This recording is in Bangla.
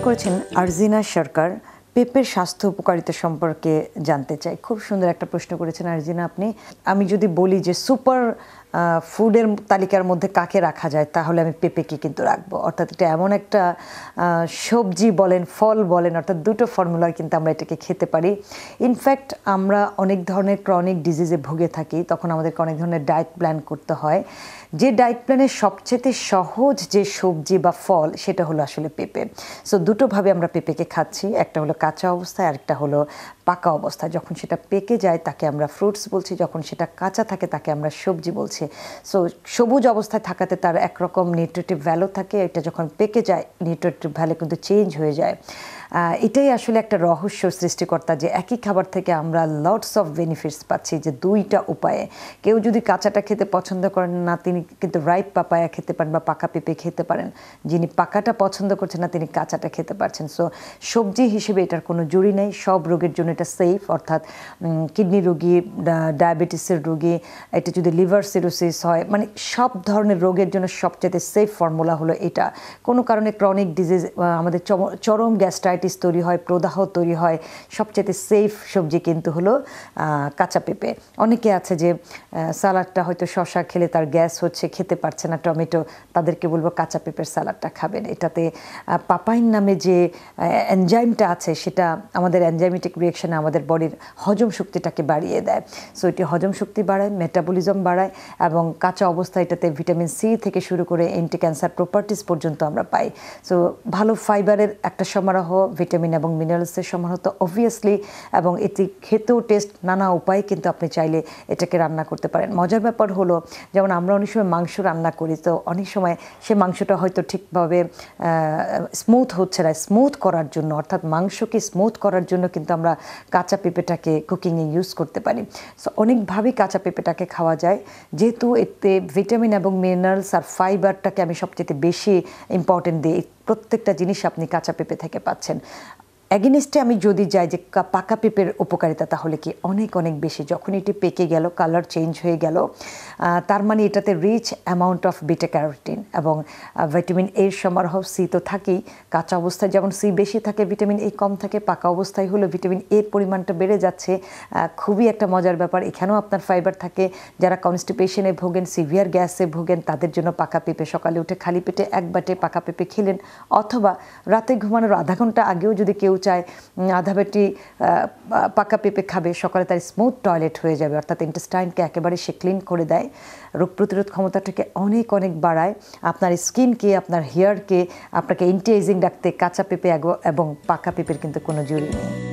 প্রশ্ন করেছেন আরজিনা সরকার পেঁপের স্বাস্থ্য উপকারিতা সম্পর্কে জানতে চাই খুব সুন্দর একটা প্রশ্ন করেছেন আরজিনা আপনি আমি যদি বলি যে সুপার ফুডের তালিকার মধ্যে কাকে রাখা যায় তাহলে আমি পেঁপেকে কিন্তু রাখবো অর্থাৎ এটা এমন একটা সবজি বলেন ফল বলেন অর্থাৎ দুটো ফর্মুলার কিন্তু আমরা এটাকে খেতে পারি ইনফ্যাক্ট আমরা অনেক ধরনের ক্রনিক ডিজিজে ভুগে থাকি তখন আমাদেরকে অনেক ধরনের ডায়েট প্ল্যান করতে হয় যে ডায়েট প্ল্যানের সবচেয়ে সহজ যে সবজি বা ফল সেটা হলো আসলে পেঁপে সো দুটোভাবে আমরা পেঁপেকে খাচ্ছি একটা হলো কাঁচা অবস্থায় আরেকটা হলো পাকা অবস্থা যখন সেটা পেকে যায় তাকে আমরা ফ্রুটস বলছি যখন সেটা কাঁচা থাকে তাকে আমরা সবজি বলছি সো সবুজ অবস্থায় থাকাতে তার একরকম নিউট্রেটিভ ভ্যালু থাকে এটা যখন পেকে যায় নিউট্রেটিভ ভ্যালু কিন্তু চেঞ্জ হয়ে যায় এটাই আসলে একটা রহস্য সৃষ্টিকর্তা যে একই খাবার থেকে আমরা লটস অফ বেনিফিটস পাচ্ছি যে দুইটা উপায়ে কেউ যদি কাঁচাটা খেতে পছন্দ করেন না তিনি কিন্তু রাইপ পাপায়া খেতে পারেন বা পাকা পেঁপে খেতে পারেন যিনি পাকাটা পছন্দ করছেন না তিনি কাঁচাটা খেতে পারছেন সো সবজি হিসেবে এটার কোনো জুড়ি নেই সব রোগের জন্য এটা সেফ অর্থাৎ কিডনি রোগী ডায়াবেটিসের রোগী এটা যদি লিভার সিরোসিস হয় মানে সব ধরনের রোগের জন্য সবচেয়ে সেফ ফর্মুলা হলো এটা কোনো কারণে ক্রনিক ডিজিজ আমাদের চরম গ্যাস্ট্রাইট ব্রঙ্কাইটিস তৈরি হয় প্রদাহ তৈরি হয় সবচেয়ে সেফ সবজি কিন্তু হলো কাঁচা পেঁপে অনেকে আছে যে সালাডটা হয়তো শশা খেলে তার গ্যাস হচ্ছে খেতে পারছে না টমেটো তাদেরকে বলবো কাঁচা পেঁপের সালাডটা খাবেন এটাতে পাপাইন নামে যে এনজাইমটা আছে সেটা আমাদের এনজাইমেটিক রিয়াকশানে আমাদের বডির হজম শক্তিটাকে বাড়িয়ে দেয় সো এটি হজম শক্তি বাড়ায় মেটাবলিজম বাড়ায় এবং কাঁচা অবস্থায় এটাতে ভিটামিন সি থেকে শুরু করে অ্যান্টি ক্যান্সার প্রপার্টিস পর্যন্ত আমরা পাই সো ভালো ফাইবারের একটা সমারোহ ভিটামিন এবং মিনারেলসের সমানত অবভিয়াসলি এবং এটি খেতেও টেস্ট নানা উপায়ে কিন্তু আপনি চাইলে এটাকে রান্না করতে পারেন মজার ব্যাপার হলো যেমন আমরা অনেক সময় মাংস রান্না করি তো অনেক সময় সে মাংসটা হয়তো ঠিকভাবে স্মুথ হচ্ছে না স্মুথ করার জন্য অর্থাৎ মাংসকে স্মুথ করার জন্য কিন্তু আমরা কাঁচা পেঁপেটাকে কুকিংয়ে ইউজ করতে পারি সো অনেকভাবেই কাঁচা পেঁপেটাকে খাওয়া যায় যেহেতু এতে ভিটামিন এবং মিনারেলস আর ফাইবারটাকে আমি সবচেয়ে বেশি ইম্পর্টেন্ট দিই প্রত্যেকটা জিনিস আপনি কাঁচা পেঁপে থেকে পাচ্ছেন অ্যাগেনিস্টে আমি যদি যাই যে পাকা পেঁপের উপকারিতা তাহলে কি অনেক অনেক বেশি যখন এটি পেকে গেল কালার চেঞ্জ হয়ে গেল তার মানে এটাতে rich amount of beta carotene এবং ভিটামিন এর সমারোহ সি তো থাকেই কাঁচা অবস্থায় যেমন সি বেশি থাকে ভিটামিন এ কম থাকে পাকা অবস্থায় হলো ভিটামিন এর পরিমাণটা বেড়ে যাচ্ছে খুবই একটা মজার ব্যাপার এখানেও আপনার ফাইবার থাকে যারা কনস্টিপেশনে ভোগেন সিভিয়ার গ্যাসে ভোগেন তাদের জন্য পাকা পেঁপে সকালে উঠে খালি পেটে এক বাটে পাকা পেঁপে খেলেন অথবা রাতে ঘুমানোর আধা ঘন্টা আগেও যদি কেউ চায় আধা বেটি পাকা পেঁপে খাবে সকালে তার স্মুথ টয়লেট হয়ে যাবে অর্থাৎ ইন্টেস্টাইনকে একেবারে সে ক্লিন করে দেয় রোগ প্রতিরোধ ক্ষমতাটাকে অনেক অনেক বাড়ায় আপনার স্কিনকে আপনার হেয়ারকে আপনাকে ইন্টেজিং রাখতে কাঁচা পেঁপে এবং পাকা পেঁপের কিন্তু কোনো জরুরি নেই